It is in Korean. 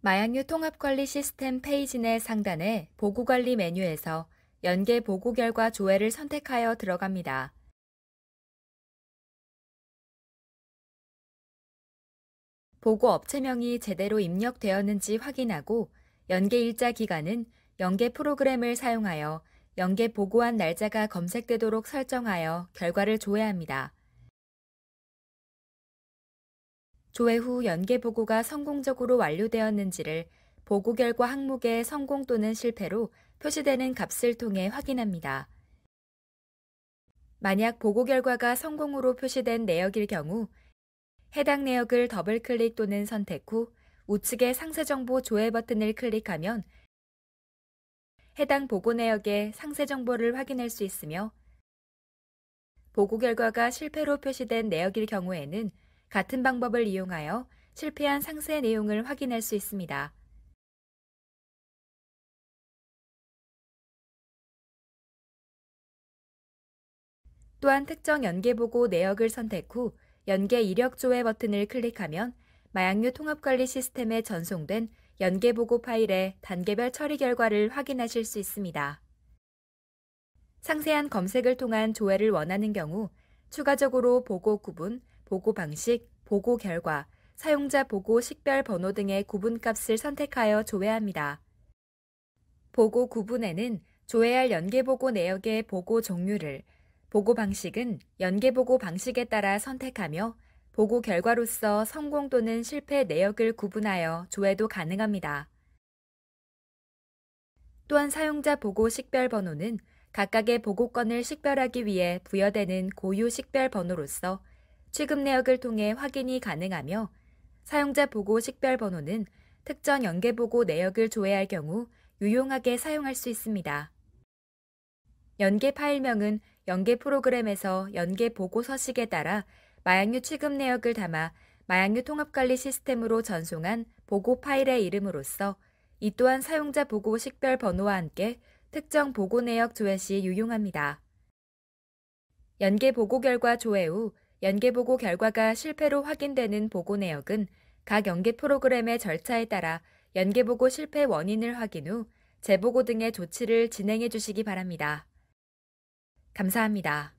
마약류 통합관리 시스템 페이지 내 상단의 보고관리 메뉴에서 연계 보고 결과 조회를 선택하여 들어갑니다. 보고 업체명이 제대로 입력되었는지 확인하고 연계 일자 기간은 연계 프로그램을 사용하여 연계 보고한 날짜가 검색되도록 설정하여 결과를 조회합니다. 조회 후 연계 보고가 성공적으로 완료되었는지를 보고 결과 항목의 성공 또는 실패로 표시되는 값을 통해 확인합니다. 만약 보고 결과가 성공으로 표시된 내역일 경우 해당 내역을 더블 클릭 또는 선택 후 우측의 상세 정보 조회 버튼을 클릭하면 해당 보고 내역의 상세 정보를 확인할 수 있으며 보고 결과가 실패로 표시된 내역일 경우에는 같은 방법을 이용하여 실패한 상세 내용을 확인할 수 있습니다. 또한 특정 연계보고 내역을 선택 후 연계 이력 조회 버튼을 클릭하면 마약류 통합관리 시스템에 전송된 연계보고 파일의 단계별 처리 결과를 확인하실 수 있습니다. 상세한 검색을 통한 조회를 원하는 경우 추가적으로 보고 구분, 보고 방식, 보고 결과, 사용자 보고 식별 번호 등의 구분값을 선택하여 조회합니다. 보고 구분에는 조회할 연계보고 내역의 보고 종류를, 보고 방식은 연계보고 방식에 따라 선택하며 보고 결과로서 성공 또는 실패 내역을 구분하여 조회도 가능합니다. 또한 사용자 보고 식별 번호는 각각의 보고건을 식별하기 위해 부여되는 고유 식별 번호로서 취급 내역을 통해 확인이 가능하며 사용자 보고 식별 번호는 특정 연계 보고 내역을 조회할 경우 유용하게 사용할 수 있습니다. 연계 파일명은 연계 프로그램에서 연계 보고 서식에 따라 마약류 취급 내역을 담아 마약류 통합관리 시스템으로 전송한 보고 파일의 이름으로써 이 또한 사용자 보고 식별 번호와 함께 특정 보고 내역 조회 시 유용합니다. 연계 보고 결과 조회 후 연계보고 결과가 실패로 확인되는 보고 내역은 각 연계 프로그램의 절차에 따라 연계보고 실패 원인을 확인 후 재보고 등의 조치를 진행해 주시기 바랍니다. 감사합니다.